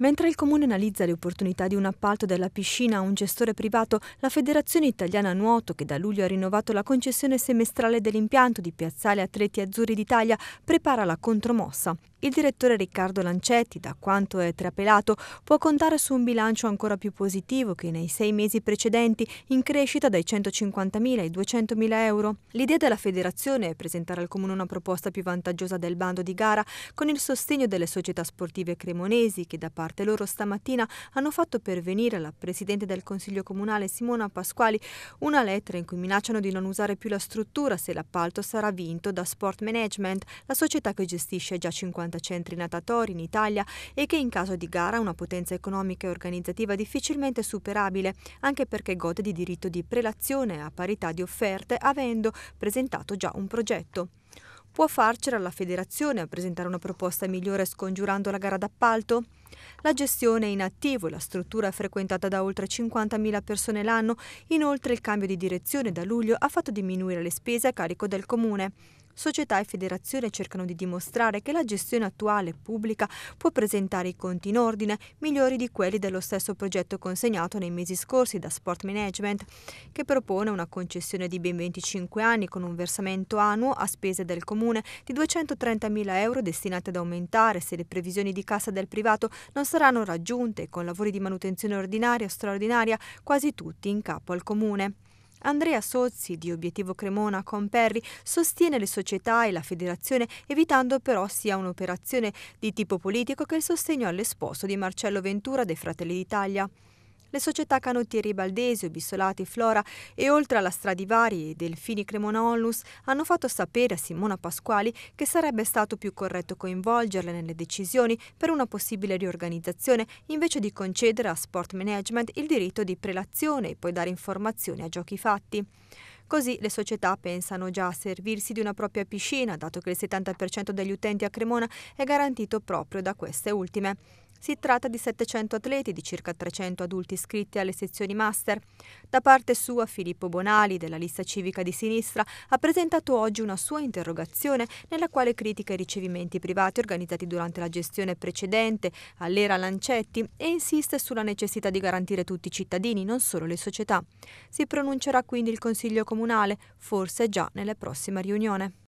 Mentre il comune analizza le opportunità di un appalto della piscina a un gestore privato, la Federazione Italiana Nuoto, che da luglio ha rinnovato la concessione semestrale dell'impianto di Piazzale Atleti Azzurri d'Italia, prepara la contromossa. Il direttore Riccardo Lancetti, da quanto è trapelato, può contare su un bilancio ancora più positivo che nei sei mesi precedenti, in crescita dai 150.000 ai 200.000 euro. L'idea della federazione è presentare al comune una proposta più vantaggiosa del bando di gara con il sostegno delle società sportive cremonesi che da parte loro stamattina hanno fatto pervenire alla presidente del Consiglio Comunale Simona Pasquali una lettera in cui minacciano di non usare più la struttura se l'appalto sarà vinto da Sport Management, la società che gestisce già 50 50 centri natatori in Italia e che in caso di gara ha una potenza economica e organizzativa difficilmente superabile, anche perché gode di diritto di prelazione a parità di offerte avendo presentato già un progetto. Può farcela la federazione a presentare una proposta migliore scongiurando la gara d'appalto? La gestione è in attivo e la struttura è frequentata da oltre 50.000 persone l'anno, inoltre il cambio di direzione da luglio ha fatto diminuire le spese a carico del comune società e federazione cercano di dimostrare che la gestione attuale pubblica può presentare i conti in ordine migliori di quelli dello stesso progetto consegnato nei mesi scorsi da Sport Management, che propone una concessione di ben 25 anni con un versamento annuo a spese del comune di 230.000 euro destinate ad aumentare se le previsioni di cassa del privato non saranno raggiunte con lavori di manutenzione ordinaria o straordinaria quasi tutti in capo al comune. Andrea Sozzi di Obiettivo Cremona con Comperri sostiene le società e la federazione evitando però sia un'operazione di tipo politico che il sostegno all'esposto di Marcello Ventura dei Fratelli d'Italia le società Canottieri Baldesio, Bissolati, Flora e oltre alla Stradivari e Delfini Cremonolus hanno fatto sapere a Simona Pasquali che sarebbe stato più corretto coinvolgerle nelle decisioni per una possibile riorganizzazione invece di concedere a Sport Management il diritto di prelazione e poi dare informazioni a giochi fatti. Così le società pensano già a servirsi di una propria piscina, dato che il 70% degli utenti a Cremona è garantito proprio da queste ultime. Si tratta di 700 atleti di circa 300 adulti iscritti alle sezioni master. Da parte sua Filippo Bonali della lista civica di sinistra ha presentato oggi una sua interrogazione nella quale critica i ricevimenti privati organizzati durante la gestione precedente all'era Lancetti e insiste sulla necessità di garantire tutti i cittadini, non solo le società. Si pronuncerà quindi il Consiglio Comunale comunale, forse già nella prossima riunione.